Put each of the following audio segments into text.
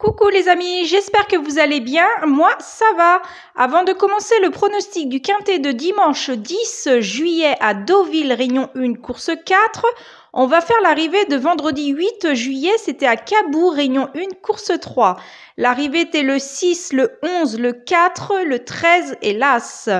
Coucou les amis, j'espère que vous allez bien. Moi, ça va. Avant de commencer le pronostic du quintet de dimanche 10 juillet à Deauville, Réunion 1, course 4, on va faire l'arrivée de vendredi 8 juillet, c'était à Cabourg, Réunion 1, course 3. L'arrivée était le 6, le 11, le 4, le 13 et l'As.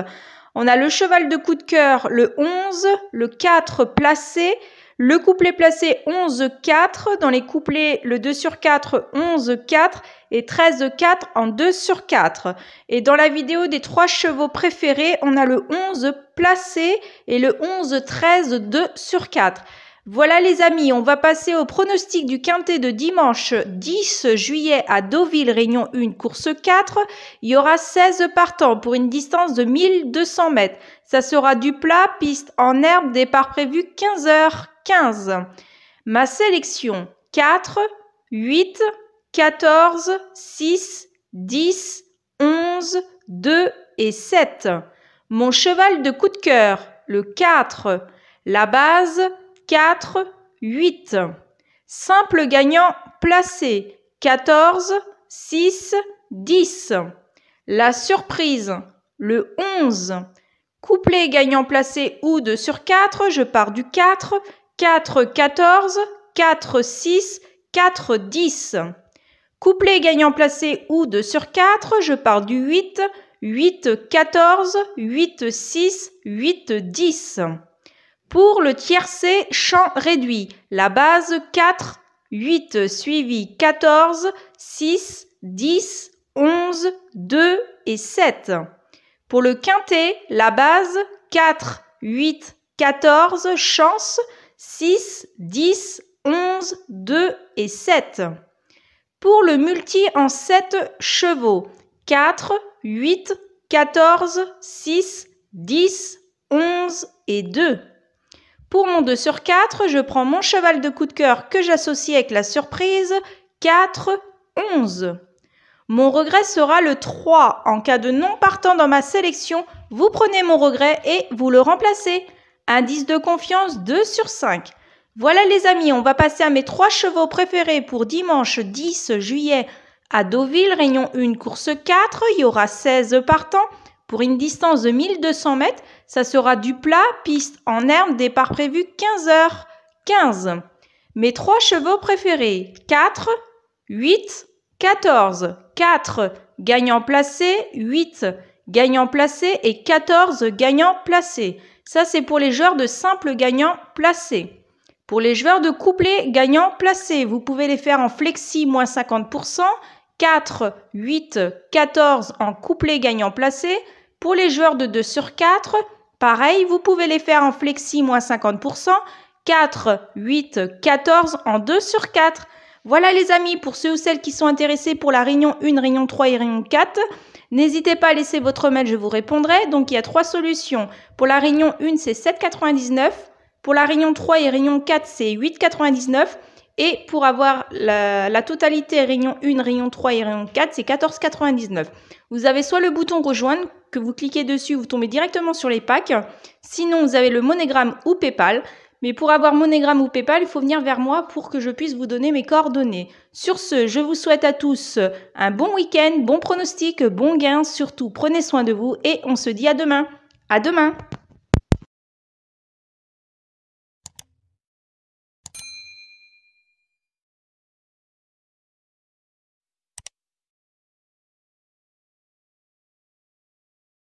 On a le cheval de coup de cœur, le 11, le 4 placé, le couplet placé 11-4. Dans les couplets, le 2 sur 4, 11-4 et 13-4 en 2 sur 4. Et dans la vidéo des trois chevaux préférés, on a le 11 placé et le 11-13 2 sur 4. Voilà les amis, on va passer au pronostic du quintet de dimanche 10 juillet à Deauville, Réunion 1, course 4. Il y aura 16 partants pour une distance de 1200 mètres. Ça sera du plat, piste en herbe, départ prévu 15h15. Ma sélection 4, 8, 14, 6, 10, 11, 2 et 7. Mon cheval de coup de cœur, le 4. La base, 4, 8. Simple gagnant placé 14, 6, 10. La surprise, le 11. Couplet gagnant placé ou 2 sur 4, je pars du 4, 4, 14, 4, 6, 4, 10. Couplet gagnant placé ou 2 sur 4, je pars du 8, 8, 14, 8, 6, 8, 10. Pour le tiercé champ réduit, la base 4, 8 suivi 14, 6, 10, 11, 2 et 7. Pour le quintet, la base 4, 8, 14, chance 6, 10, 11, 2 et 7. Pour le multi en 7 chevaux, 4, 8, 14, 6, 10, 11 et 2. Pour mon 2 sur 4, je prends mon cheval de coup de cœur que j'associe avec la surprise, 4, 11. Mon regret sera le 3. En cas de non partant dans ma sélection, vous prenez mon regret et vous le remplacez. Indice de confiance 2 sur 5. Voilà les amis, on va passer à mes 3 chevaux préférés pour dimanche 10 juillet à Deauville, Réunion 1, course 4. Il y aura 16 partants pour une distance de 1200 mètres ça sera du plat, piste en herbe, départ prévu 15h15. Mes trois chevaux préférés 4, 8, 14. 4 gagnants placés, 8 gagnants placés et 14 gagnants placés. Ça, c'est pour les joueurs de simple gagnant placés. Pour les joueurs de couplet gagnant placés, vous pouvez les faire en flexi moins 50%, 4, 8, 14 en couplet gagnant placé. Pour les joueurs de 2 sur 4, Pareil, vous pouvez les faire en flexi moins 50%, 4, 8, 14 en 2 sur 4. Voilà les amis, pour ceux ou celles qui sont intéressés pour la réunion 1, réunion 3 et réunion 4, n'hésitez pas à laisser votre mail, je vous répondrai. Donc il y a trois solutions. Pour la réunion 1, c'est 7,99. Pour la réunion 3 et réunion 4, c'est 8,99. Et pour avoir la, totalité rayon 1, rayon 3 et rayon 4, c'est 14,99. Vous avez soit le bouton rejoindre, que vous cliquez dessus, vous tombez directement sur les packs. Sinon, vous avez le monogramme ou PayPal. Mais pour avoir monogramme ou PayPal, il faut venir vers moi pour que je puisse vous donner mes coordonnées. Sur ce, je vous souhaite à tous un bon week-end, bon pronostic, bon gain. Surtout, prenez soin de vous et on se dit à demain. À demain!